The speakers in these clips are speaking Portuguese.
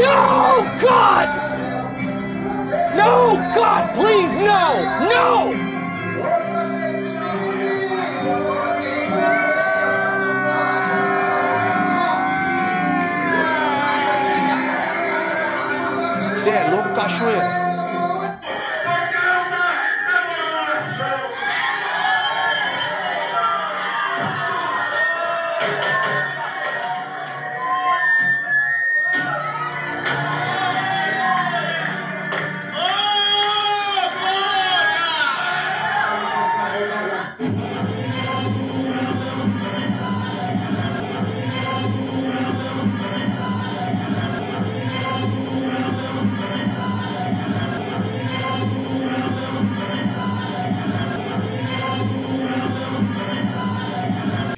No, God! No, God, please, no! No! Você é louco, cachoeira.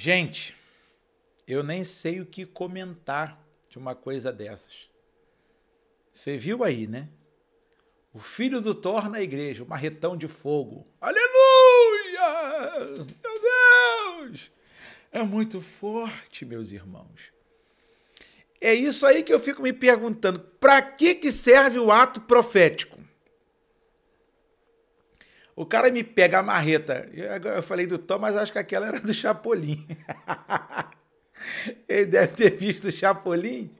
Gente, eu nem sei o que comentar de uma coisa dessas. Você viu aí, né? O filho do Thor na igreja, o marretão de fogo. Aleluia! Meu Deus! É muito forte, meus irmãos. É isso aí que eu fico me perguntando. Para que, que serve o ato profético? O cara me pega a marreta. Eu falei do Tom, mas acho que aquela era do Chapolin. Ele deve ter visto o Chapolin.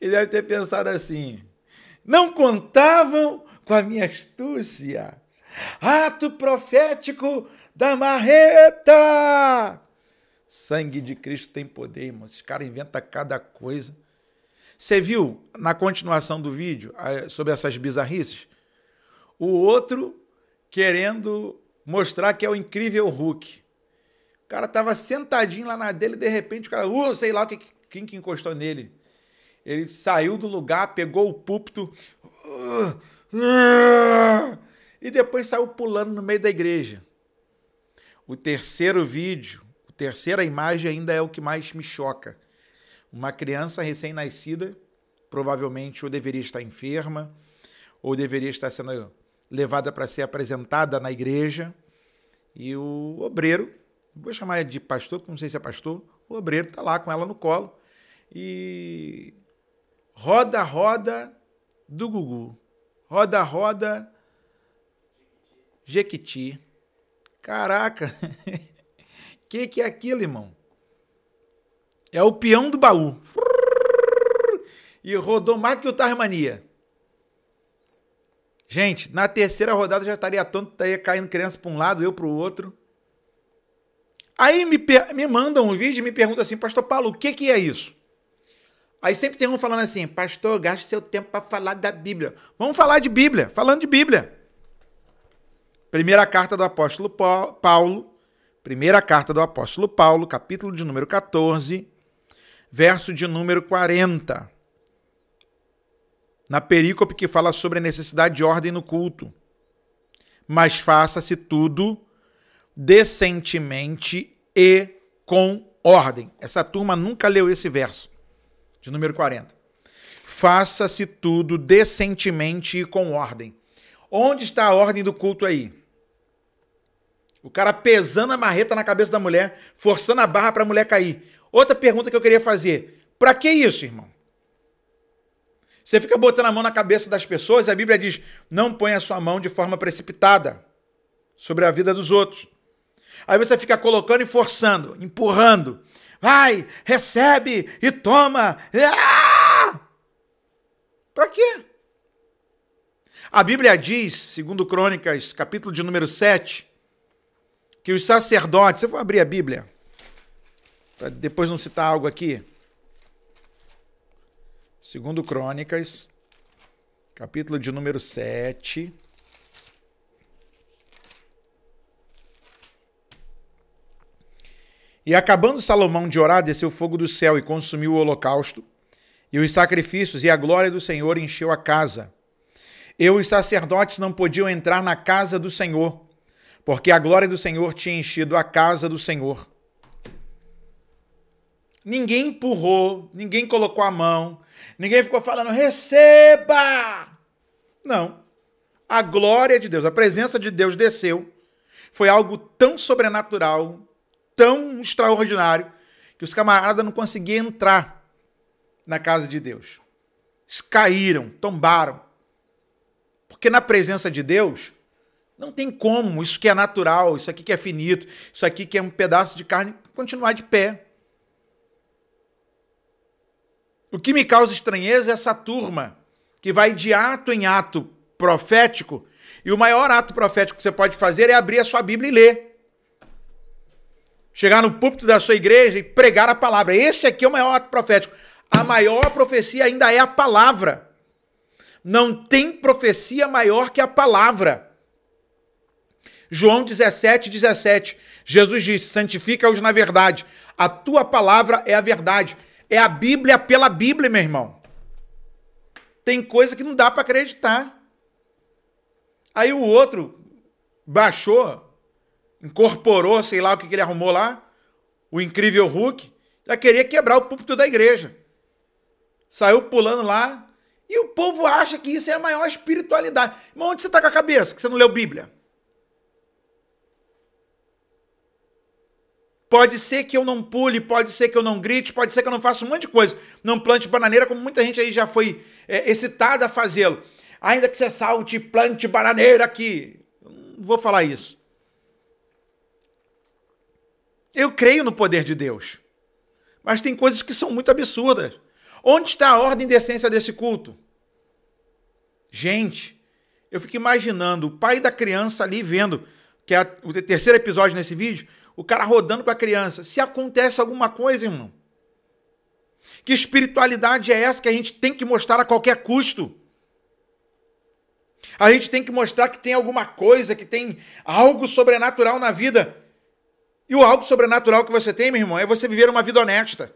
Ele deve ter pensado assim: não contavam com a minha astúcia. Ato profético da marreta! Sangue de Cristo tem poder, irmão. Esses caras inventam cada coisa. Você viu na continuação do vídeo sobre essas bizarrices? O outro querendo mostrar que é o incrível Hulk. O cara tava sentadinho lá na dele, de repente o cara, uh, sei lá quem que encostou nele. Ele saiu do lugar, pegou o púlpito uh, uh, e depois saiu pulando no meio da igreja. O terceiro vídeo, a terceira imagem ainda é o que mais me choca. Uma criança recém-nascida, provavelmente ou deveria estar enferma, ou deveria estar sendo levada para ser apresentada na igreja. E o obreiro, vou chamar de pastor, porque não sei se é pastor, o obreiro está lá com ela no colo. E roda, roda do Gugu. Roda, roda Jequiti. Caraca! que que é aquilo, irmão? É o peão do baú. E rodou mais que o Tarmania. Gente, na terceira rodada já estaria tanto, estaria caindo criança para um lado, eu para o outro. Aí me, me mandam um vídeo e me perguntam assim, pastor Paulo, o que, que é isso? Aí sempre tem um falando assim, pastor, gaste seu tempo para falar da Bíblia. Vamos falar de Bíblia, falando de Bíblia. Primeira carta do apóstolo Paulo, primeira carta do apóstolo Paulo, capítulo de número 14, verso de número 40 na perícope que fala sobre a necessidade de ordem no culto. Mas faça-se tudo decentemente e com ordem. Essa turma nunca leu esse verso de número 40. Faça-se tudo decentemente e com ordem. Onde está a ordem do culto aí? O cara pesando a marreta na cabeça da mulher, forçando a barra para a mulher cair. Outra pergunta que eu queria fazer: para que isso, irmão? Você fica botando a mão na cabeça das pessoas, a Bíblia diz: não ponha a sua mão de forma precipitada sobre a vida dos outros. Aí você fica colocando e forçando, empurrando. Vai, recebe e toma. Ah! Para quê? A Bíblia diz, segundo Crônicas, capítulo de número 7, que os sacerdotes, eu vou abrir a Bíblia, para depois não citar algo aqui. Segundo Crônicas, capítulo de número 7. E acabando Salomão de orar, desceu fogo do céu e consumiu o holocausto, e os sacrifícios, e a glória do Senhor encheu a casa. E os sacerdotes não podiam entrar na casa do Senhor, porque a glória do Senhor tinha enchido a casa do Senhor. Ninguém empurrou, ninguém colocou a mão, Ninguém ficou falando, receba! Não. A glória de Deus, a presença de Deus desceu. Foi algo tão sobrenatural, tão extraordinário, que os camaradas não conseguiam entrar na casa de Deus. Eles caíram, tombaram. Porque na presença de Deus, não tem como, isso que é natural, isso aqui que é finito, isso aqui que é um pedaço de carne, continuar de pé. O que me causa estranheza é essa turma que vai de ato em ato profético, e o maior ato profético que você pode fazer é abrir a sua Bíblia e ler. Chegar no púlpito da sua igreja e pregar a palavra. Esse aqui é o maior ato profético. A maior profecia ainda é a palavra. Não tem profecia maior que a palavra. João 17, 17. Jesus diz: santifica-os na verdade. A tua palavra é a verdade. É a Bíblia pela Bíblia, meu irmão. Tem coisa que não dá para acreditar. Aí o outro baixou, incorporou, sei lá o que, que ele arrumou lá, o incrível Hulk, já queria quebrar o púlpito da igreja. Saiu pulando lá, e o povo acha que isso é a maior espiritualidade. Mas onde você está com a cabeça que você não leu Bíblia? Pode ser que eu não pule, pode ser que eu não grite, pode ser que eu não faça um monte de coisa. Não plante bananeira, como muita gente aí já foi é, excitada a fazê-lo. Ainda que você salte, plante bananeira aqui. Não vou falar isso. Eu creio no poder de Deus. Mas tem coisas que são muito absurdas. Onde está a ordem de essência desse culto? Gente, eu fico imaginando o pai da criança ali vendo, que é o terceiro episódio nesse vídeo, o cara rodando com a criança. Se acontece alguma coisa, irmão. Que espiritualidade é essa que a gente tem que mostrar a qualquer custo? A gente tem que mostrar que tem alguma coisa, que tem algo sobrenatural na vida. E o algo sobrenatural que você tem, meu irmão, é você viver uma vida honesta.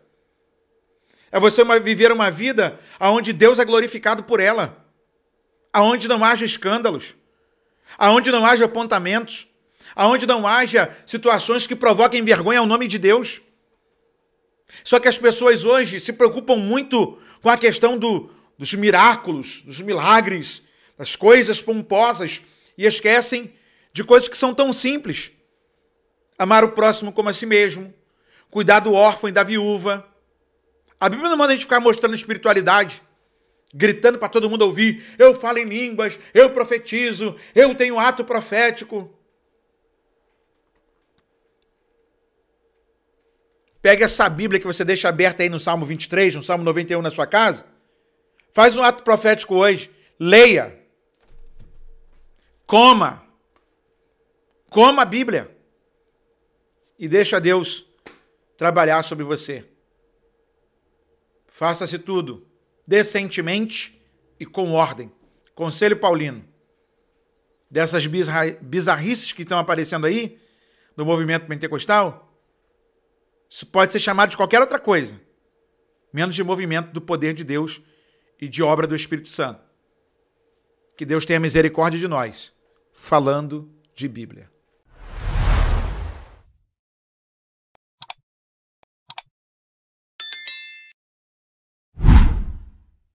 É você viver uma vida onde Deus é glorificado por ela. Aonde não haja escândalos. Aonde não haja apontamentos aonde não haja situações que provoquem vergonha ao nome de Deus. Só que as pessoas hoje se preocupam muito com a questão do, dos miraculos, dos milagres, das coisas pomposas e esquecem de coisas que são tão simples. Amar o próximo como a si mesmo, cuidar do órfão e da viúva. A Bíblia não manda a gente ficar mostrando espiritualidade, gritando para todo mundo ouvir: eu falo em línguas, eu profetizo, eu tenho ato profético. Pega essa Bíblia que você deixa aberta aí no Salmo 23, no Salmo 91 na sua casa. Faz um ato profético hoje. Leia. Coma. Coma a Bíblia. E deixa Deus trabalhar sobre você. Faça-se tudo decentemente e com ordem. Conselho paulino. Dessas bizarrices que estão aparecendo aí, no movimento pentecostal, isso pode ser chamado de qualquer outra coisa, menos de movimento do poder de Deus e de obra do Espírito Santo. Que Deus tenha misericórdia de nós, falando de Bíblia.